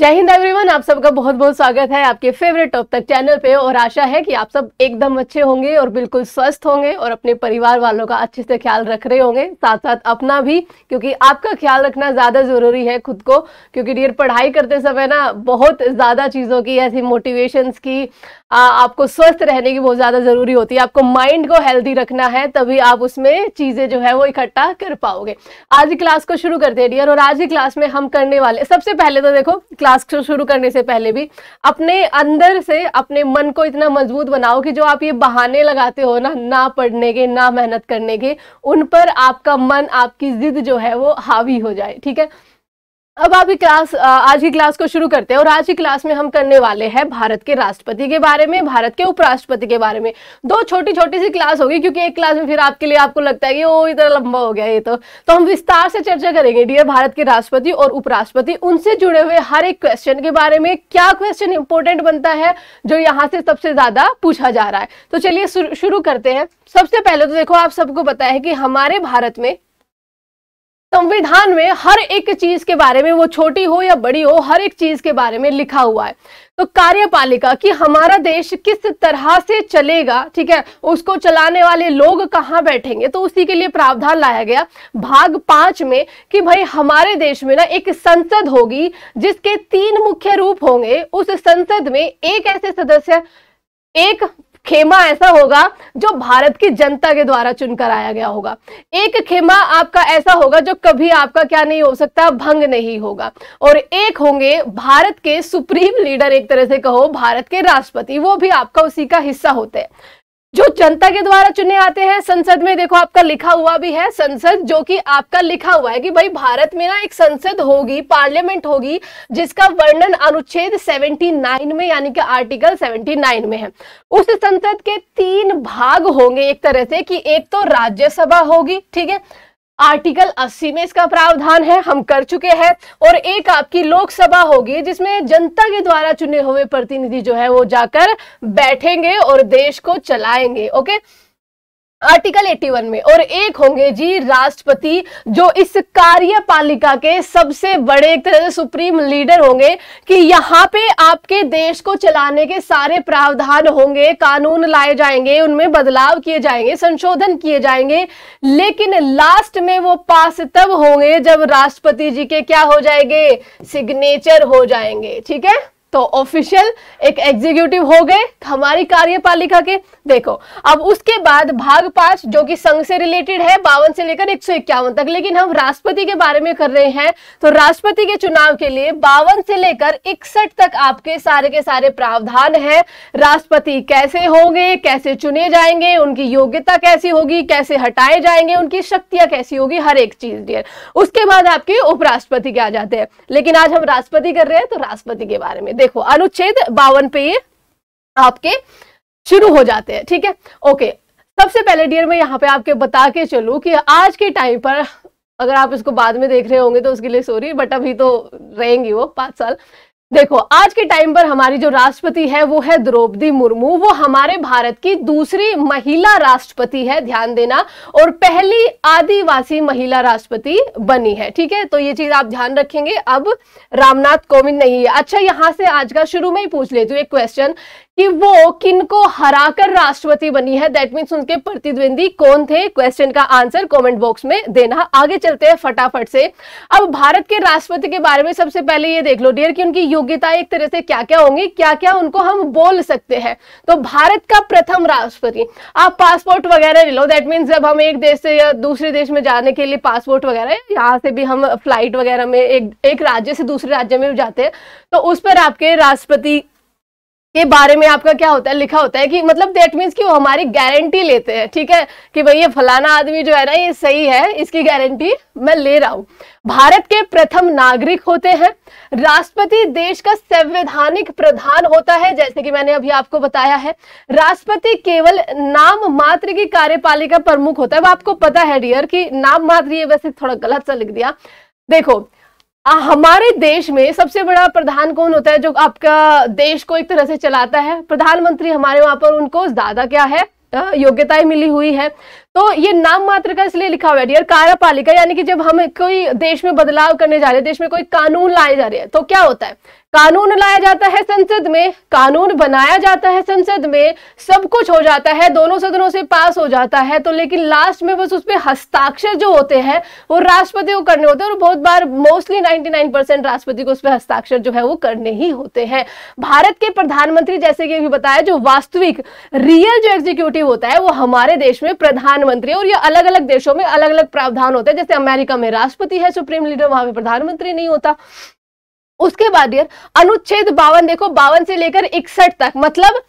जय हिंद एवरीवन आप सबका बहुत बहुत स्वागत है आपके फेवरेट टॉप तक चैनल पे और आशा है कि आप सब एकदम अच्छे होंगे और बिल्कुल स्वस्थ होंगे और अपने परिवार वालों का अच्छे से ख्याल रख रहे होंगे साथ साथ अपना भी क्योंकि आपका ख्याल रखना ज़्यादा ज़रूरी है खुद को क्योंकि डियर पढ़ाई करते समय ना बहुत ज़्यादा चीज़ों की ऐसी मोटिवेशंस की आ, आपको स्वस्थ रहने की बहुत ज़्यादा ज़रूरी होती है आपको माइंड को हेल्दी रखना है तभी आप उसमें चीज़ें जो है वो इकट्ठा कर पाओगे आज की क्लास को शुरू करते हैं डियर और आज की क्लास में हम करने वाले सबसे पहले तो देखो क्लास टास्क शुरू करने से पहले भी अपने अंदर से अपने मन को इतना मजबूत बनाओ कि जो आप ये बहाने लगाते हो ना ना पढ़ने के ना मेहनत करने के उन पर आपका मन आपकी जिद जो है वो हावी हो जाए ठीक है अब आप क्लास आज की क्लास को शुरू करते हैं और आज की क्लास में हम करने वाले हैं भारत के राष्ट्रपति के बारे में भारत के उपराष्ट्रपति के बारे में दो छोटी छोटी सी क्लास होगी क्योंकि एक क्लास में फिर आपके लिए आपको लगता है कि ओ इधर लंबा हो गया ये तो तो हम विस्तार से चर्चा करेंगे डियर भारत के राष्ट्रपति और उपराष्ट्रपति उनसे जुड़े हुए हर एक क्वेश्चन के बारे में क्या क्वेश्चन इंपॉर्टेंट बनता है जो यहाँ से सबसे ज्यादा पूछा जा रहा है तो चलिए शुरू करते हैं सबसे पहले तो देखो आप सबको पता है कि हमारे भारत में संविधान में हर एक चीज के बारे में वो छोटी हो या बड़ी हो हर एक चीज के बारे में लिखा हुआ है तो कार्यपालिका कि हमारा देश किस तरह से चलेगा ठीक है उसको चलाने वाले लोग कहाँ बैठेंगे तो उसी के लिए प्रावधान लाया गया भाग पांच में कि भाई हमारे देश में ना एक संसद होगी जिसके तीन मुख्य रूप होंगे उस संसद में एक ऐसे सदस्य एक खेमा ऐसा होगा जो भारत की जनता के द्वारा चुनकर आया गया होगा एक खेमा आपका ऐसा होगा जो कभी आपका क्या नहीं हो सकता भंग नहीं होगा और एक होंगे भारत के सुप्रीम लीडर एक तरह से कहो भारत के राष्ट्रपति वो भी आपका उसी का हिस्सा होते हैं जो जनता के द्वारा चुने आते हैं संसद में देखो आपका लिखा हुआ भी है संसद जो कि आपका लिखा हुआ है कि भाई भारत में ना एक संसद होगी पार्लियामेंट होगी जिसका वर्णन अनुच्छेद 79 में यानी कि आर्टिकल 79 में है उस संसद के तीन भाग होंगे एक तरह से कि एक तो राज्यसभा होगी ठीक है आर्टिकल 80 में इसका प्रावधान है हम कर चुके हैं और एक आपकी लोकसभा होगी जिसमें जनता के द्वारा चुने हुए प्रतिनिधि जो है वो जाकर बैठेंगे और देश को चलाएंगे ओके आर्टिकल 81 में और एक होंगे जी राष्ट्रपति जो इस कार्यपालिका के सबसे बड़े एक तरह से सुप्रीम लीडर होंगे कि यहाँ पे आपके देश को चलाने के सारे प्रावधान होंगे कानून लाए जाएंगे उनमें बदलाव किए जाएंगे संशोधन किए जाएंगे लेकिन लास्ट में वो पास तब होंगे जब राष्ट्रपति जी के क्या हो जाएंगे सिग्नेचर हो जाएंगे ठीक है तो ऑफिशियल एक एग्जीक्यूटिव हो गए हमारी कार्यपालिका के देखो अब उसके बाद भाग पांच जो कि संघ से रिलेटेड है बावन से लेकर एक सौ इक्यावन तक लेकिन हम राष्ट्रपति के बारे में कर रहे हैं तो राष्ट्रपति के चुनाव के लिए बावन से लेकर इकसठ तक आपके सारे के सारे प्रावधान है राष्ट्रपति कैसे होंगे कैसे चुने जाएंगे उनकी योग्यता कैसी होगी कैसे हटाए जाएंगे उनकी शक्तियां कैसी होगी हर एक चीज डियर उसके बाद आपके उपराष्ट्रपति के आ जाते हैं लेकिन आज हम राष्ट्रपति कर रहे हैं तो राष्ट्रपति के बारे में देखो अनुच्छेद बावन पे ये आपके शुरू हो जाते हैं ठीक है ओके सबसे पहले डियर मैं यहाँ पे आपके बता के चलू कि आज के टाइम पर अगर आप इसको बाद में देख रहे होंगे तो उसके लिए सॉरी बट अभी तो रहेंगी वो पांच साल देखो आज के टाइम पर हमारी जो राष्ट्रपति है वो है द्रौपदी मुर्मू वो हमारे भारत की दूसरी महिला राष्ट्रपति है ध्यान देना और पहली आदिवासी महिला राष्ट्रपति बनी है ठीक है तो ये चीज आप ध्यान रखेंगे अब रामनाथ कोविंद नहीं है अच्छा यहां से आज का शुरू में ही पूछ लेती हूँ एक क्वेश्चन कि वो किनको हराकर राष्ट्रपति बनी है दैट मीन्स उनके प्रतिद्वंदी कौन थे क्वेश्चन का आंसर कमेंट बॉक्स में देना आगे चलते हैं फटाफट से अब भारत के राष्ट्रपति के बारे में सबसे पहले ये देख लो डियर कि उनकी योग्यता एक तरह से क्या क्या होंगी क्या क्या उनको हम बोल सकते हैं तो भारत का प्रथम राष्ट्रपति आप पासपोर्ट वगैरह ले लो दैट मीन्स जब हम एक देश से या दूसरे देश में जाने के लिए पासपोर्ट वगैरह यहाँ से भी हम फ्लाइट वगैरह में एक एक राज्य से दूसरे राज्य में जाते हैं तो उस पर आपके राष्ट्रपति के बारे में आपका क्या होता है लिखा होता है कि मतलब देट मीन्स कि वो हमारी गारंटी लेते हैं ठीक है कि भाई ये फलाना आदमी जो है ना ये सही है इसकी गारंटी मैं ले रहा हूँ भारत के प्रथम नागरिक होते हैं राष्ट्रपति देश का संवैधानिक प्रधान होता है जैसे कि मैंने अभी आपको बताया है राष्ट्रपति केवल नाम मात्र की कार्यपालिका प्रमुख होता है वो आपको पता है डियर की नाम मात्र ये वैसे थोड़ा गलत सा लिख दिया देखो हमारे देश में सबसे बड़ा प्रधान कौन होता है जो आपका देश को एक तरह से चलाता है प्रधानमंत्री हमारे वहां पर उनको ज्यादा क्या है योग्यताएं मिली हुई है तो ये नाम मात्र का इसलिए लिखा हुआ है डियर कार्यपालिका यानी कि जब हम कोई देश में बदलाव करने जा रहे हैं देश में कोई कानून लाए जा रहे हैं तो क्या होता है कानून लाया जाता है संसद में कानून बनाया जाता है संसद में सब कुछ हो जाता है दोनों सदनों से पास हो जाता है तो लेकिन लास्ट में बस उस पर हस्ताक्षर जो होते हैं वो राष्ट्रपति को करने होते हैं और बहुत बार मोस्टली 99 परसेंट राष्ट्रपति को उस पर हस्ताक्षर जो है वो करने ही होते हैं भारत के प्रधानमंत्री जैसे कि अभी बताया जो वास्तविक रियल जो एग्जीक्यूटिव होता है वो हमारे देश में प्रधान प्रधानमंत्री और ये अलग अलग देशों में अलग अलग प्रावधान होते हैं जैसे अमेरिका में राष्ट्रपति है सुप्रीम लीडर वहां पर प्रधानमंत्री नहीं होता उसके बाद यार अनुच्छेद बावन देखो बावन से लेकर इकसठ तक मतलब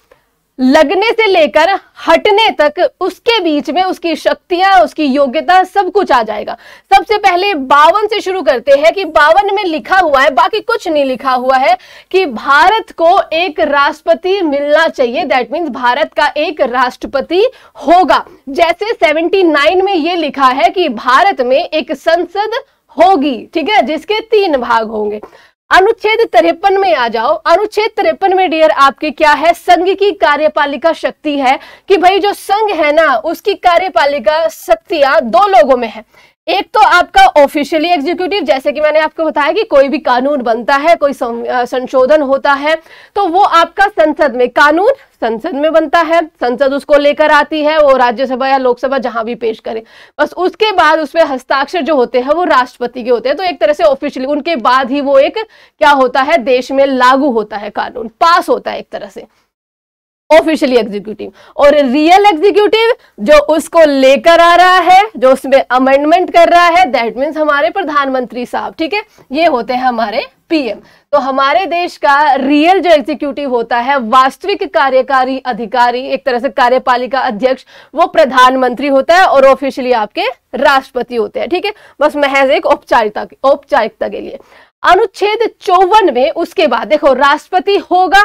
लगने से लेकर हटने तक उसके बीच में उसकी शक्तियां उसकी योग्यता सब कुछ आ जाएगा सबसे पहले बावन से शुरू करते हैं कि बावन में लिखा हुआ है बाकी कुछ नहीं लिखा हुआ है कि भारत को एक राष्ट्रपति मिलना चाहिए दैट मीन्स भारत का एक राष्ट्रपति होगा जैसे 79 में ये लिखा है कि भारत में एक संसद होगी ठीक है जिसके तीन भाग होंगे अनुच्छेद तिरपन में आ जाओ अनुच्छेद तिरपन में डियर आपके क्या है संघ की कार्यपालिका शक्ति है कि भाई जो संघ है ना उसकी कार्यपालिका शक्तियां दो लोगों में है एक तो आपका ऑफिशियली एग्जीक्यूटिव जैसे कि मैंने आपको बताया कि कोई भी कानून बनता है कोई संशोधन होता है तो वो आपका संसद में कानून संसद में बनता है संसद उसको लेकर आती है वो राज्यसभा या लोकसभा जहां भी पेश करे बस उसके बाद उसमें हस्ताक्षर जो होते हैं वो राष्ट्रपति के होते हैं तो एक तरह से ऑफिशियली उनके बाद ही वो एक क्या होता है देश में लागू होता है कानून पास होता है एक तरह से ऑफिशियली एग्जीक्यूटिव और रियल एग्जीक्यूटिव जो उसको लेकर आ रहा है जो उसमें अमेंडमेंट कर रहा है दैट मीन्स हमारे प्रधानमंत्री साहब ठीक है ये होते हैं हमारे पीएम तो हमारे देश का रियल जो एग्जीक्यूटिव होता है वास्तविक कार्यकारी अधिकारी एक तरह से कार्यपालिका अध्यक्ष वो प्रधानमंत्री होता है और ऑफिशियली आपके राष्ट्रपति होते हैं ठीक है थीके? बस महज एक औपचारिकता औपचारिकता के लिए अनुच्छेद चौवन में उसके बाद देखो राष्ट्रपति होगा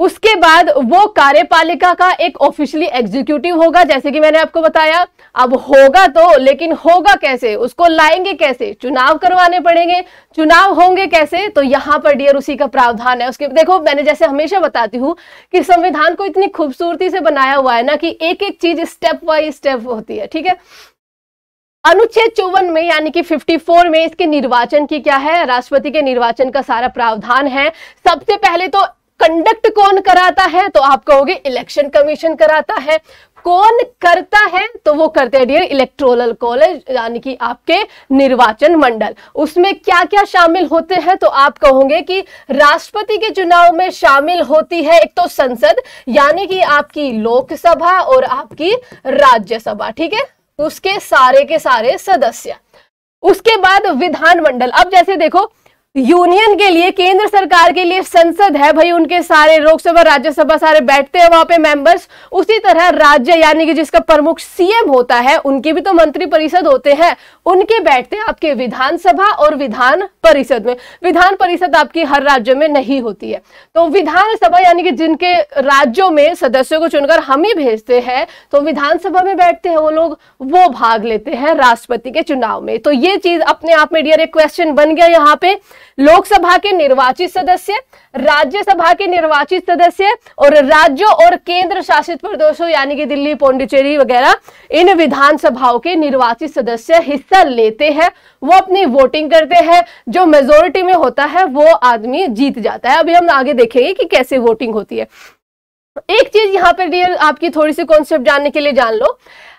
उसके बाद वो कार्यपालिका का एक ऑफिशियली एग्जीक्यूटिव होगा जैसे कि मैंने आपको बताया अब होगा तो लेकिन होगा कैसे उसको लाएंगे कैसे चुनाव करवाने पड़ेंगे चुनाव होंगे कैसे तो यहां पर डियर उसी का प्रावधान है उसके देखो मैंने जैसे हमेशा बताती हूँ कि संविधान को इतनी खूबसूरती से बनाया हुआ है ना कि एक एक चीज स्टेप बाई स्टेप होती है ठीक है अनुच्छेद चौवन में यानी कि 54 में इसके निर्वाचन की क्या है राष्ट्रपति के निर्वाचन का सारा प्रावधान है सबसे पहले तो कंडक्ट कौन कराता है तो आप कहोगे इलेक्शन कमीशन कराता है कौन करता है तो वो करते हैं डियर इलेक्ट्रोरल कॉलेज यानी कि आपके निर्वाचन मंडल उसमें क्या क्या शामिल होते हैं तो आप कहोगे कि राष्ट्रपति के चुनाव में शामिल होती है एक तो संसद यानी कि आपकी लोकसभा और आपकी राज्यसभा ठीक है उसके सारे के सारे सदस्य उसके बाद विधानमंडल अब जैसे देखो यूनियन के लिए केंद्र सरकार के लिए संसद है भाई उनके सारे लोकसभा राज्यसभा सारे बैठते हैं वहां पे मेंबर्स उसी तरह राज्य यानी कि जिसका प्रमुख सीएम होता है उनके भी तो मंत्री परिषद होते हैं उनके बैठते हैं आपके विधानसभा और विधान परिषद में विधान परिषद आपकी हर राज्य में नहीं होती है तो विधानसभा यानी कि जिनके राज्यों में सदस्यों को चुनकर हम ही भेजते हैं तो विधानसभा में बैठते हैं वो लोग वो भाग लेते हैं राष्ट्रपति के चुनाव में तो ये चीज अपने आप में डियर एक क्वेश्चन बन गया यहाँ पे लोकसभा के निर्वाचित सदस्य राज्यसभा के निर्वाचित सदस्य और राज्यों और केंद्र शासित प्रदेशों यानी कि दिल्ली पौंडिचेरी वगैरह इन विधानसभाओं के निर्वाचित सदस्य हिस्सा लेते हैं वो अपनी वोटिंग करते हैं जो मेजोरिटी में होता है वो आदमी जीत जाता है अभी हम आगे देखेंगे कि कैसे वोटिंग होती है एक चीज यहाँ पर आपकी थोड़ी सी कॉन्सेप्ट जानने के लिए जान लो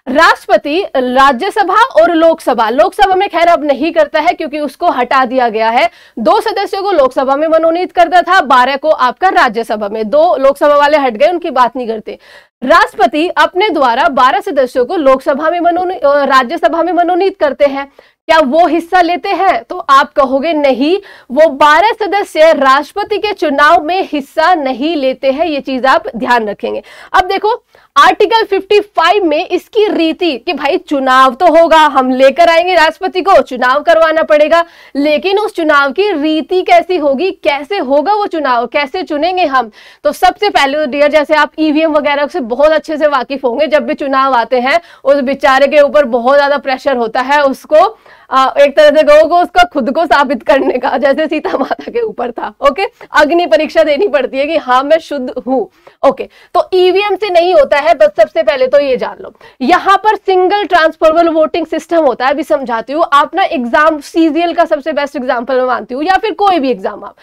राष्ट्रपति राज्यसभा और लोकसभा लोकसभा में खैर अब नहीं करता है क्योंकि उसको हटा दिया गया है दो सदस्यों को लोकसभा में मनोनीत करता था बारह को आपका राज्यसभा में दो लोकसभा वाले हट गए उनकी बात नहीं करते राष्ट्रपति अपने द्वारा बारह सदस्यों को लोकसभा में मनोनीत राज्यसभा में मनोनीत करते हैं क्या वो हिस्सा लेते हैं तो आप कहोगे नहीं वो बारह सदस्य राष्ट्रपति के चुनाव में हिस्सा नहीं लेते हैं ये चीज आप ध्यान रखेंगे अब देखो आर्टिकल 55 में इसकी रीति कि भाई चुनाव तो होगा हम लेकर आएंगे राष्ट्रपति को चुनाव करवाना पड़ेगा लेकिन उस चुनाव की रीति कैसी होगी कैसे होगा वो चुनाव कैसे चुनेंगे हम तो सबसे पहले डियर तो जैसे आप ईवीएम e वगैरह से बहुत अच्छे से वाकिफ होंगे जब भी चुनाव आते हैं उस बेचारे के ऊपर बहुत ज्यादा प्रेशर होता है उसको आ, एक तरह से को उसका खुद को साबित करने का जैसे सीता माता के ऊपर था ओके अग्नि परीक्षा देनी पड़ती है कि हाँ मैं शुद्ध हूं ओके तो ईवीएम e से नहीं होता है बस सबसे पहले तो ये जान लो यहां पर सिंगल ट्रांसफॉर्मल वोटिंग सिस्टम होता है अभी समझाती हूँ आप ना एग्जाम सीजीएल का सबसे बेस्ट एग्जाम्पल मैं मानती हूँ या फिर कोई भी एग्जाम आप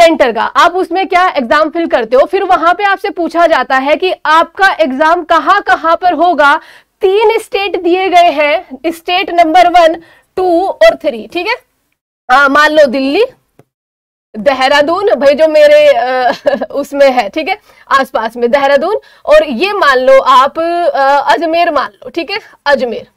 सेंटर का आप उसमें क्या एग्जाम फिल करते हो फिर वहां पे आपसे पूछा जाता है कि आपका एग्जाम कहाँ कहाँ पर होगा तीन स्टेट दिए गए हैं स्टेट नंबर वन टू और थ्री ठीक है मान लो दिल्ली देहरादून भाई जो मेरे आ, उसमें है ठीक है आसपास में देहरादून और ये मान लो आप अजमेर मान लो ठीक है अजमेर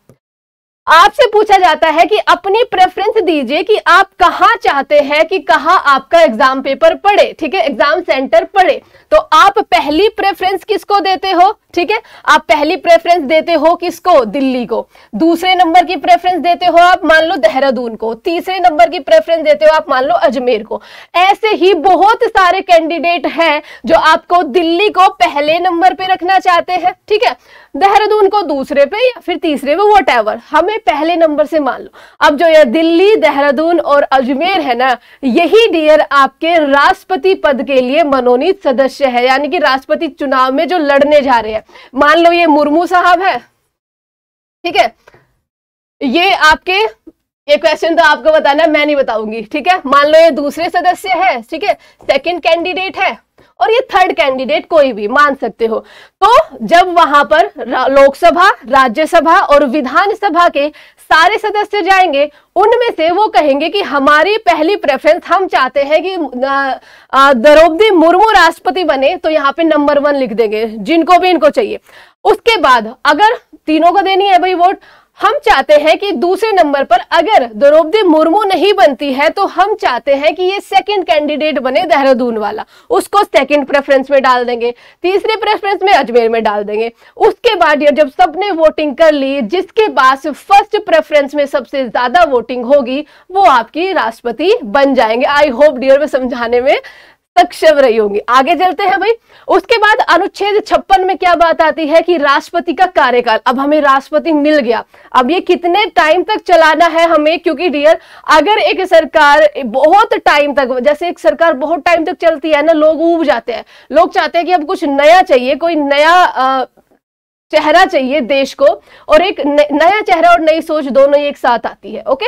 आपसे पूछा जाता है कि अपनी प्रेफरेंस दीजिए कि आप कहाँ चाहते हैं कि कहाँ आपका एग्जाम पेपर पड़े ठीक है एग्जाम सेंटर पड़े तो आप पहली प्रेफरेंस किसको देते हो ठीक है आप पहली प्रेफरेंस देते हो किसको दिल्ली को दूसरे नंबर की प्रेफरेंस देते हो आप मान लो देहरादून को तीसरे नंबर की प्रेफरेंस देते हो आप मान लो अजमेर को ऐसे ही बहुत सारे कैंडिडेट हैं जो आपको दिल्ली को पहले नंबर पे रखना चाहते हैं ठीक है देहरादून को दूसरे पे या फिर तीसरे पे वट हमें पहले नंबर से मान लो अब जो ये दिल्ली देहरादून और अजमेर है ना यही डियर आपके राष्ट्रपति पद के लिए मनोनीत सदस्य है यानी कि राष्ट्रपति चुनाव में जो लड़ने जा रहे हैं मान लो ये मुर्मू साहब है ठीक है ये आपके ये क्वेश्चन तो आपको बताना मैं नहीं बताऊंगी ठीक है मान लो ये दूसरे सदस्य है ठीक है सेकेंड कैंडिडेट है और ये थर्ड कैंडिडेट कोई भी मान सकते हो तो जब वहां पर लोकसभा राज्यसभा और विधानसभा के सारे सदस्य जाएंगे उनमें से वो कहेंगे कि हमारी पहली प्रेफरेंस हम चाहते हैं कि द्रौपदी मुर्मू राष्ट्रपति बने तो यहाँ पे नंबर वन लिख देंगे जिनको भी इनको चाहिए उसके बाद अगर तीनों को देनी है भाई वोट हम चाहते हैं कि दूसरे नंबर पर अगर द्रौपदी मुर्मू नहीं बनती है तो हम चाहते हैं कि ये सेकंड कैंडिडेट बने देहरादून वाला उसको सेकंड प्रेफरेंस में डाल देंगे तीसरे प्रेफरेंस में अजमेर में डाल देंगे उसके बाद जब सबने वोटिंग कर ली जिसके पास फर्स्ट प्रेफरेंस में सबसे ज्यादा वोटिंग होगी वो आपकी राष्ट्रपति बन जाएंगे आई होप डियर में समझाने में सक्षम रही होंगी आगे चलते हैं भाई उसके बाद अनुच्छेद छप्पन में क्या बात आती है कि राष्ट्रपति का कार्यकाल अब हमें राष्ट्रपति मिल गया अब ये कितने टाइम तक चलाना है हमें क्योंकि डियर अगर एक सरकार बहुत टाइम तक जैसे एक सरकार बहुत टाइम तक चलती है ना लोग उब जाते हैं लोग चाहते हैं कि अब कुछ नया चाहिए कोई नया आ, चेहरा चाहिए देश को और एक नया चेहरा और नई सोच दोनों ही एक साथ आती है ओके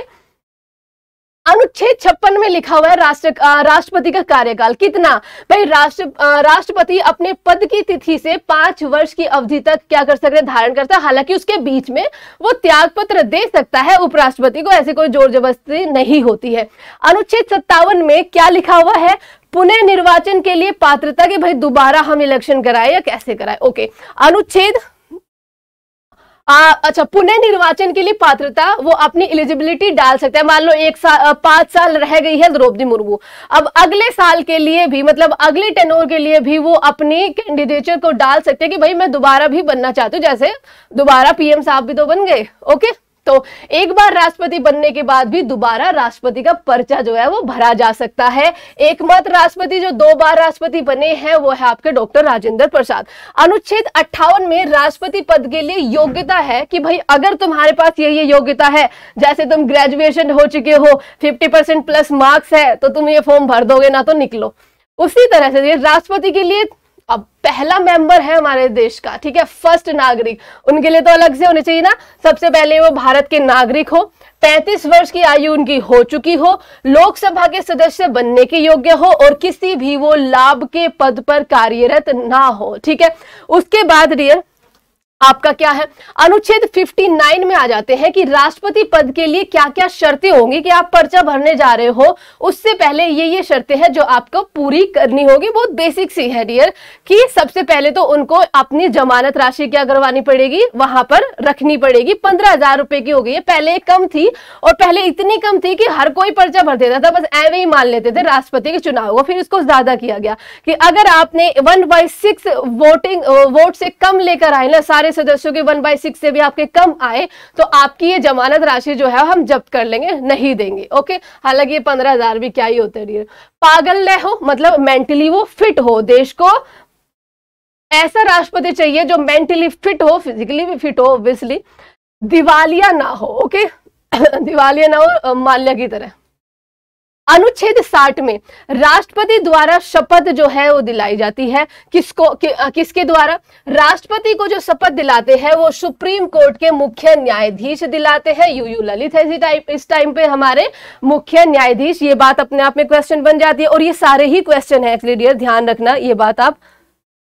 अनुच्छेद छप्पन में लिखा हुआ है राष्ट्र राष्ट्रपति का कार्यकाल कितना भाई राष्ट्र राष्ट्रपति अपने पद की तिथि से पांच वर्ष की अवधि तक क्या कर सकते धारण करता है हालांकि उसके बीच में वो त्याग पत्र दे सकता है उपराष्ट्रपति को ऐसे कोई जोर जबरदस्ती नहीं होती है अनुच्छेद सत्तावन में क्या लिखा हुआ है पुनः निर्वाचन के लिए पात्रता के भाई दोबारा हम इलेक्शन कराए या कैसे कराए ओके अनुच्छेद आ, अच्छा पुनः निर्वाचन के लिए पात्रता वो अपनी एलिजिबिलिटी डाल सकते हैं मान लो एक साल पांच साल रह गई है द्रौपदी मुर्मू अब अगले साल के लिए भी मतलब अगले टेनोर के लिए भी वो अपने कैंडिडेचर को डाल सकते हैं कि भाई मैं दोबारा भी बनना चाहती हूँ जैसे दोबारा पीएम साहब भी तो बन गए ओके तो एक बार राष्ट्रपति बनने के बाद भी दोबारा राष्ट्रपति का पर्चा जो है वो भरा जा सकता है एकमात्र राष्ट्रपति जो दो बार राष्ट्रपति बने हैं वो है आपके डॉक्टर राजेंद्र प्रसाद अनुच्छेद अट्ठावन में राष्ट्रपति पद के लिए योग्यता है कि भाई अगर तुम्हारे पास ये ये योग्यता है जैसे तुम ग्रेजुएशन हो चुके हो फिफ्टी प्लस मार्क्स है तो तुम ये फॉर्म भर दोगे ना तो निकलो उसी तरह से राष्ट्रपति के लिए अब पहला मेंबर है हमारे देश का ठीक है फर्स्ट नागरिक उनके लिए तो अलग से होने चाहिए ना सबसे पहले वो भारत के नागरिक हो 35 वर्ष की आयु उनकी हो चुकी हो लोकसभा के सदस्य बनने के योग्य हो और किसी भी वो लाभ के पद पर कार्यरत ना हो ठीक है उसके बाद रियर आपका क्या है अनुच्छेद 59 में आ जाते हैं कि राष्ट्रपति पद के लिए क्या क्या शर्तें होंगी कि आप पर्चा भरने जा रहे हो उससे पहले ये ये शर्तें हैं जो आपको पूरी करनी होगी बहुत बेसिक सी है डियर कि सबसे पहले तो उनको अपनी जमानत राशि क्या करवानी पड़ेगी वहां पर रखनी पड़ेगी पंद्रह हजार रुपए की हो गई है पहले कम थी और पहले इतनी कम थी कि हर कोई पर्चा भर देता था मतलब बस एवे ही मान लेते थे राष्ट्रपति के चुनाव को फिर इसको ज्यादा किया गया कि अगर आपने one by six voting vote से कम लेकर आए ना सारे सारे सदस्यों के वन बाई सिक्स से भी आपके कम आए तो आपकी ये जमानत राशि जो है हम जब्त कर लेंगे नहीं देंगे ओके हालांकि ये पंद्रह हजार भी क्या ही होते डियर पागल न हो मतलब मेंटली वो फिट हो देश को ऐसा राष्ट्रपति चाहिए जो मेंटली फिट हो फिजिकली भी फिट हो ऑब्वियसली दिवालिया ना हो ओके दिवालिया ना हो माल्या की तरह अनुच्छेद साठ में राष्ट्रपति द्वारा शपथ जो है वो दिलाई जाती है किसको कि, किसके द्वारा राष्ट्रपति को जो शपथ दिलाते हैं वो सुप्रीम कोर्ट के मुख्य न्यायाधीश दिलाते हैं यू यू ललित है इस टाइम पे हमारे मुख्य न्यायाधीश ये बात अपने आप में क्वेश्चन बन जाती है और ये सारे ही क्वेश्चन है क्लियर डियर ध्यान रखना ये बात आप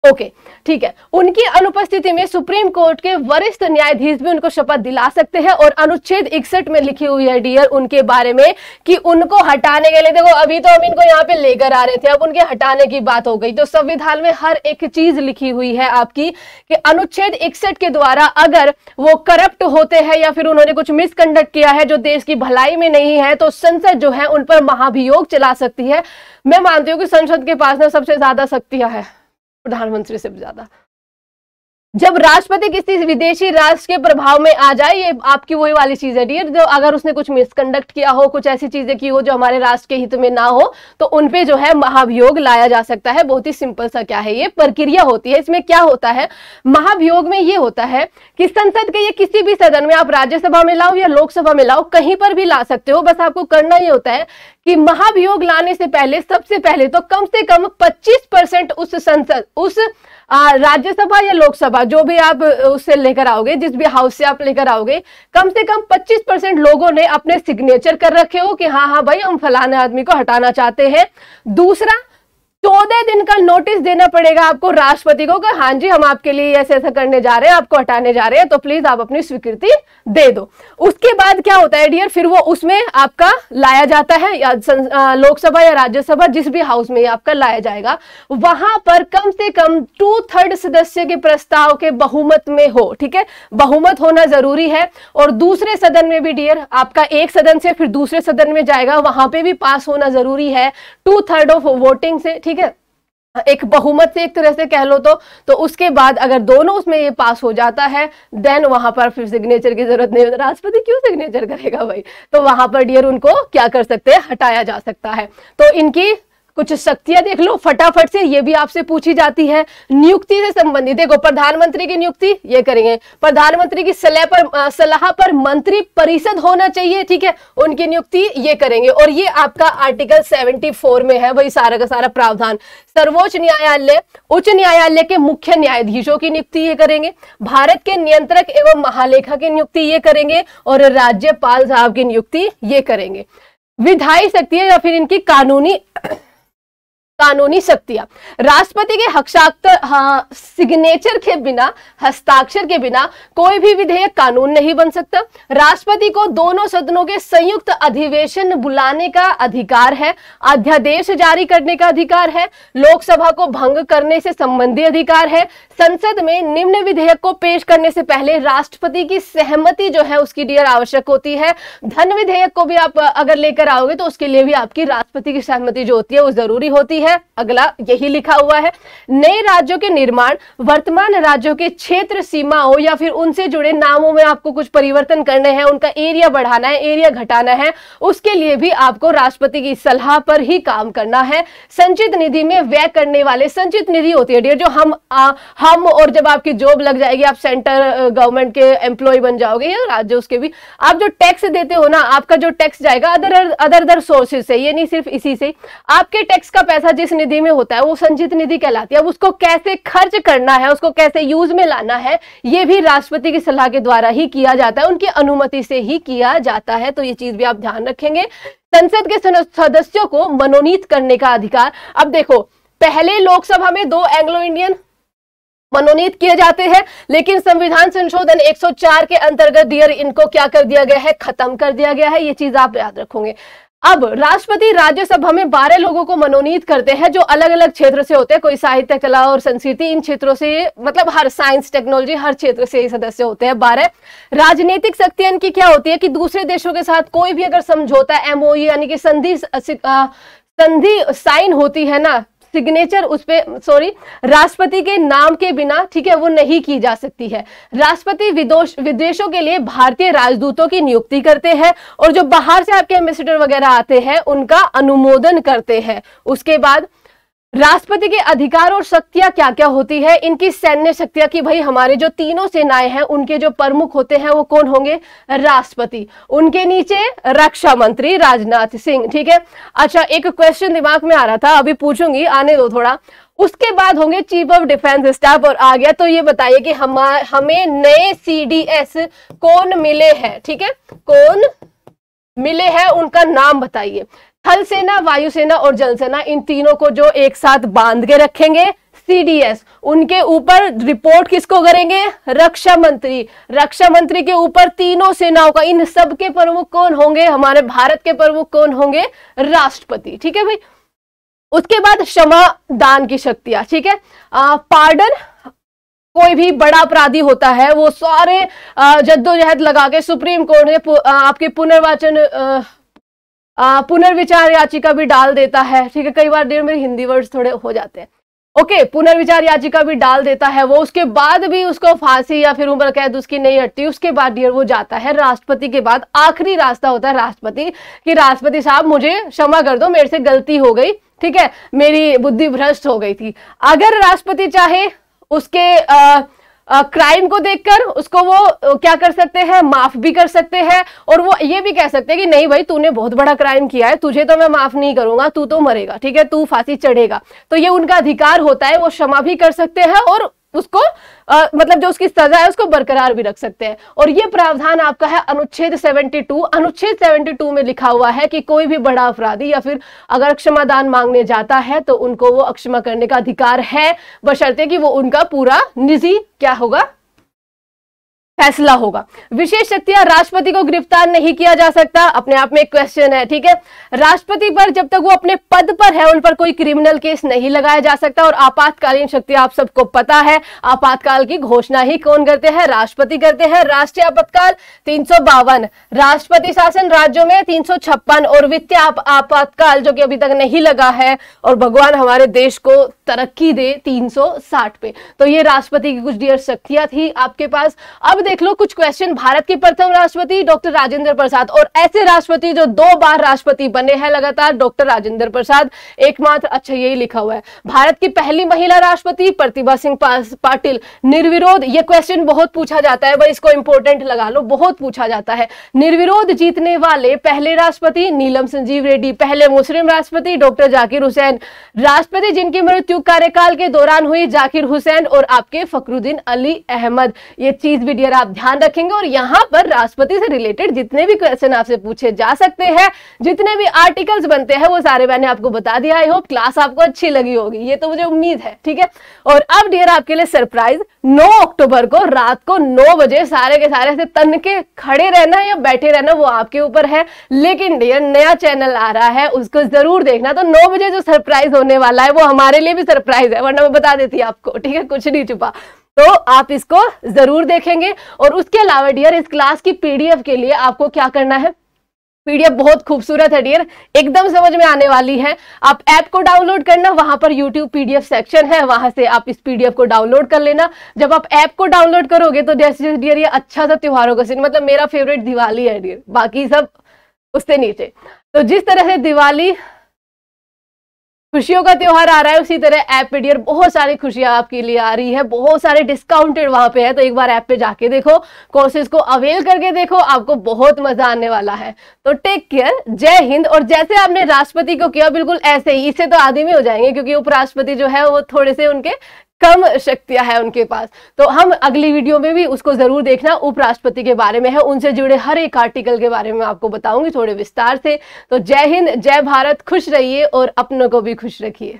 ओके okay, ठीक है उनकी अनुपस्थिति में सुप्रीम कोर्ट के वरिष्ठ न्यायाधीश भी उनको शपथ दिला सकते हैं और अनुच्छेद इकसठ में लिखी हुई है डियर उनके बारे में कि उनको हटाने के लिए देखो अभी तो हम इनको यहाँ पे लेकर आ रहे थे अब उनके हटाने की बात हो गई तो संविधान में हर एक चीज लिखी हुई है आपकी कि अनुच्छेद इकसठ के द्वारा अगर वो करप्ट होते हैं या फिर उन्होंने कुछ मिसकंडक्ट किया है जो देश की भलाई में नहीं है तो संसद जो है उन पर महाभियोग चला सकती है मैं मानती हूँ कि संसद के पास ना सबसे ज्यादा शक्तियां है प्रधानमंत्री से भी ज्यादा जब राष्ट्रपति किसी विदेशी राष्ट्र के प्रभाव में आ जाए ये आपकी वही वाली चीज है डियर जो अगर उसने कुछ मिसकंडक्ट किया हो कुछ ऐसी चीजें की हो जो हमारे राष्ट्र के हित में ना हो तो उनपे जो है महाभियोग लाया जा सकता है बहुत ही सिंपल सा क्या है ये प्रक्रिया होती है इसमें क्या होता है महाभियोग में ये होता है कि संसद के ये किसी भी सदन में आप राज्यसभा में लाओ या लोकसभा में लाओ कहीं पर भी ला सकते हो बस आपको करना ये होता है कि महाभियोग लाने से पहले सबसे पहले तो कम से कम 25 परसेंट उस संसद उस राज्यसभा या लोकसभा जो भी आप उससे लेकर आओगे जिस भी हाउस से आप लेकर आओगे कम से कम 25 परसेंट लोगों ने अपने सिग्नेचर कर रखे हो कि हाँ हाँ भाई हम फलाने आदमी को हटाना चाहते हैं दूसरा चौदह दिन का नोटिस देना पड़ेगा आपको राष्ट्रपति को कि हाँ जी हम आपके लिए ऐसे ऐसा करने जा रहे हैं आपको हटाने जा रहे हैं तो प्लीज आप अपनी स्वीकृति दे दो उसके बाद क्या होता है डियर फिर वो उसमें आपका लाया जाता है लोकसभा या राज्यसभा जिस भी हाउस में आपका लाया जाएगा वहां पर कम से कम टू थर्ड सदस्य के प्रस्ताव के बहुमत में हो ठीक है बहुमत होना जरूरी है और दूसरे सदन में भी डियर आपका एक सदन से फिर दूसरे सदन में जाएगा वहां पर भी पास होना जरूरी है टू थर्ड ऑफ वोटिंग से ठीक ठीक है एक बहुमत से एक तरह से कह लो तो तो उसके बाद अगर दोनों उसमें ये पास हो जाता है देन वहां पर फिर सिग्नेचर की जरूरत नहीं होती राष्ट्रपति क्यों सिग्नेचर करेगा भाई तो वहां पर डियर उनको क्या कर सकते हैं हटाया जा सकता है तो इनकी कुछ शक्तियां देख लो फटाफट से ये भी आपसे पूछी जाती है नियुक्ति से संबंधित देखो प्रधानमंत्री की नियुक्ति ये करेंगे प्रधानमंत्री की सलाह पर सलाह पर मंत्री परिषद होना चाहिए ठीक है उनकी नियुक्ति ये करेंगे और ये आपका आर्टिकल 74 में है वही सारा का सारा प्रावधान सर्वोच्च न्यायालय उच्च न्यायालय के मुख्य न्यायाधीशों की नियुक्ति ये करेंगे भारत के नियंत्रक एवं महालेखा की नियुक्ति ये करेंगे और राज्यपाल साहब की नियुक्ति ये करेंगे विधायी शक्ति या फिर इनकी कानूनी कानूनी शक्तियां राष्ट्रपति के हस्ताक्षर सिग्नेचर के बिना हस्ताक्षर के बिना कोई भी विधेयक कानून नहीं बन सकता राष्ट्रपति को दोनों सदनों के संयुक्त अधिवेशन बुलाने का अधिकार है अध्यादेश जारी करने का अधिकार है लोकसभा को भंग करने से संबंधी अधिकार है संसद में निम्न विधेयक को पेश करने से पहले राष्ट्रपति की सहमति जो है उसकी डियर आवश्यक होती है धन विधेयक को भी आप अगर लेकर आओगे तो उसके लिए भी आपकी राष्ट्रपति की सहमति जो होती है वो जरूरी होती है अगला यही लिखा हुआ है नए राज्यों के निर्माण वर्तमान राज्यों के क्षेत्र सीमाओं या फिर उनसे जुड़े नामों में आपको कुछ परिवर्तन करने हैं उनका एरिया बढ़ाना है एरिया घटाना है उसके लिए भी आपको राष्ट्रपति की सलाह पर ही काम करना है संचित निधि में व्यय करने वाले संचित निधि होती है डियर जो हम हम हम और जब आपकी जॉब लग जाएगी आप सेंटर गवर्नमेंट के एम्प्लॉय बन जाओगे या राज्य उसके भी आप जो टैक्स देते हो ना आपका जो टैक्स जाएगा अदर अदर अदर सोर्सेज से ये नहीं सिर्फ इसी से आपके टैक्स का पैसा जिस निधि में होता है वो संचित निधि कहलाती है अब उसको कैसे खर्च करना है उसको कैसे यूज में लाना है ये भी राष्ट्रपति की सलाह के द्वारा ही किया जाता है उनकी अनुमति से ही किया जाता है तो ये चीज भी आप ध्यान रखेंगे संसद के सदस्यों को मनोनीत करने का अधिकार अब देखो पहले लोकसभा में दो एंग्लो इंडियन मनोनीत किए जाते हैं लेकिन संविधान संशोधन 104 के अंतर्गत डियर इनको क्या कर दिया गया है खत्म कर दिया गया है ये चीज आप याद रखोगे अब राष्ट्रपति राज्यसभा में बारह लोगों को मनोनीत करते हैं जो अलग अलग क्षेत्र से होते हैं कोई साहित्य कला और संस्कृति इन क्षेत्रों से मतलब हर साइंस टेक्नोलॉजी हर क्षेत्र से ही सदस्य होते हैं बारह राजनीतिक शक्तियां इनकी क्या होती है कि दूसरे देशों के साथ कोई भी अगर समझौता एमओ e, यानी कि संधि संधि साइन होती है ना सिग्नेचर उस पर सॉरी राष्ट्रपति के नाम के बिना ठीक है वो नहीं की जा सकती है राष्ट्रपति विदेशों के लिए भारतीय राजदूतों की नियुक्ति करते हैं और जो बाहर से आपके एम्बेसिडर वगैरह आते हैं उनका अनुमोदन करते हैं उसके बाद राष्ट्रपति के अधिकार और शक्तियां क्या क्या होती है इनकी सैन्य शक्तियां की भाई हमारे जो तीनों सेनाएं हैं उनके जो प्रमुख होते हैं वो कौन होंगे राष्ट्रपति उनके नीचे रक्षा मंत्री राजनाथ सिंह ठीक है अच्छा एक क्वेश्चन दिमाग में आ रहा था अभी पूछूंगी आने दो थोड़ा उसके बाद होंगे चीफ ऑफ डिफेंस स्टाफ और आ गया तो ये बताइए कि हम हमें नए सी कौन मिले हैं ठीक है कौन मिले हैं उनका नाम बताइए थल सेना वायुसेना और जलसेना इन तीनों को जो एक साथ बांध के रखेंगे सीडीएस उनके ऊपर रिपोर्ट किसको करेंगे रक्षा मंत्री रक्षा मंत्री के ऊपर तीनों सेनाओं का इन सब के प्रमुख कौन होंगे हमारे भारत के प्रमुख कौन होंगे राष्ट्रपति ठीक है भाई उसके बाद क्षमा दान की शक्तियां ठीक है पार्डन कोई भी बड़ा अपराधी होता है वो सारे जद्दोजहद लगा के सुप्रीम कोर्ट ने आपके पुनर्वाचन पुनर्विचार याचिका भी डाल देता है ठीक है कई बार देर मेरे हिंदी वर्ड्स थोड़े हो जाते हैं ओके okay, पुनर्विचार याचिका भी डाल देता है वो उसके बाद भी उसको फांसी या फिर उम्र कैद उसकी नहीं हटती उसके बाद डियर वो जाता है राष्ट्रपति के बाद आखिरी रास्ता होता है राष्ट्रपति कि राष्ट्रपति साहब मुझे क्षमा कर दो मेरे से गलती हो गई ठीक है मेरी बुद्धि भ्रष्ट हो गई थी अगर राष्ट्रपति चाहे उसके आ, क्राइम को देखकर उसको वो क्या कर सकते हैं माफ भी कर सकते हैं और वो ये भी कह सकते हैं कि नहीं भाई तूने बहुत बड़ा क्राइम किया है तुझे तो मैं माफ नहीं करूंगा तू तो मरेगा ठीक है तू फांसी चढ़ेगा तो ये उनका अधिकार होता है वो क्षमा भी कर सकते हैं और उसको आ, मतलब जो उसकी सजा है उसको बरकरार भी रख सकते हैं और ये प्रावधान आपका है अनुच्छेद 72 अनुच्छेद 72 में लिखा हुआ है कि कोई भी बड़ा अपराधी या फिर अगर क्षमादान मांगने जाता है तो उनको वो अक्षमा करने का अधिकार है बशर्ते कि वो उनका पूरा निजी क्या होगा फैसला होगा विशेष शक्तियां राष्ट्रपति को गिरफ्तार नहीं किया जा सकता अपने आप में एक क्वेश्चन है ठीक है राष्ट्रपति पर जब तक वो अपने पद पर है उन पर कोई क्रिमिनल केस नहीं लगाया जा सकता और आपातकालीन शक्तियां आप सबको पता है आपातकाल की घोषणा ही कौन करते हैं राष्ट्रपति करते हैं राष्ट्रीय आपातकाल तीन राष्ट्रपति शासन राज्यों में तीन और वित्तीय आपातकाल जो कि अभी तक नहीं लगा है और भगवान हमारे देश को तरक्की दे तीन पे तो ये राष्ट्रपति की कुछ डियर शक्तियां थी आपके पास अब देख लो कुछ क्वेश्चन भारत के प्रथम राष्ट्रपति डॉक्टर राजेंद्र प्रसाद और ऐसे राष्ट्रपति जो दो बार राष्ट्रपति बने हैं लगातार डॉक्टर राजेंद्र प्रसाद एकमात्र अच्छा यही लिखा हुआ है भारत की पहली महिला राष्ट्रपति प्रतिभा सिंह पाटिल निर्विरोध ये क्वेश्चन बहुत पूछा जाता है भाई इसको इंपोर्टेंट लगा लो बहुत पूछा जाता है निर्विरोध जीतने वाले पहले राष्ट्रपति नीलम संजीव रेड्डी पहले मुस्लिम राष्ट्रपति डॉक्टर जाकिर हुसैन राष्ट्रपति जिनकी मृत्यु कार्यकाल के दौरान हुई जाकिर हुसैन और आपके फकरुद्दीन अली अहमद ये चीज भी डियर आप ध्यान रखेंगे और यहाँ पर राष्ट्रपति से रिलेटेड जितने भी क्वेश्चन आपसे पूछे जा सकते हैं जितने भी आर्टिकल्स बनते हैं वो सारे मैंने आपको बता दिया आई होप क्लास आपको अच्छी लगी होगी ये तो मुझे उम्मीद है ठीक है और अब डियर आपके लिए सरप्राइज 9 अक्टूबर को रात को नौ बजे सारे के सारे से तन के खड़े रहना या बैठे रहना वो आपके ऊपर है लेकिन डियर नया चैनल आ रहा है उसको जरूर देखना तो नौ बजे जो सरप्राइज होने वाला है वो हमारे लिए भी सरप्राइज है वरना मैं बता देती आपको ठीक है कुछ नहीं छुपा तो आप इसको जरूर देखेंगे और उसके अलावा डियर इस क्लास की पीडीएफ के लिए आपको क्या करना है पीडीएफ बहुत खूबसूरत है डियर एकदम समझ में आने वाली है आप ऐप को डाउनलोड करना वहां पर यूट्यूब पीडीएफ सेक्शन है वहां से आप इस पीडीएफ को डाउनलोड कर लेना जब आप ऐप को डाउनलोड करोगे तो जैसे जैसे डियर ये अच्छा सा त्योहारों का सीन मतलब मेरा फेवरेट दिवाली है डियर बाकी सब उससे नीचे तो जिस तरह से दिवाली खुशियों का त्यौहार आ रहा है उसी तरह ऐप पे डियर बहुत सारी खुशियां आपके लिए आ रही है बहुत सारे डिस्काउंटेड वहां पे है तो एक बार ऐप पे जाके देखो कोर्सेज को अवेल करके देखो आपको बहुत मजा आने वाला है तो टेक केयर जय हिंद और जैसे आपने राष्ट्रपति को किया बिल्कुल ऐसे ही इससे तो आदि में हो जाएंगे क्योंकि उपराष्ट्रपति जो है वो थोड़े से उनके कम शक्तियां हैं उनके पास तो हम अगली वीडियो में भी उसको जरूर देखना उपराष्ट्रपति के बारे में है उनसे जुड़े हर एक आर्टिकल के बारे में आपको बताऊंगी थोड़े विस्तार से तो जय हिंद जय भारत खुश रहिए और अपनों को भी खुश रखिए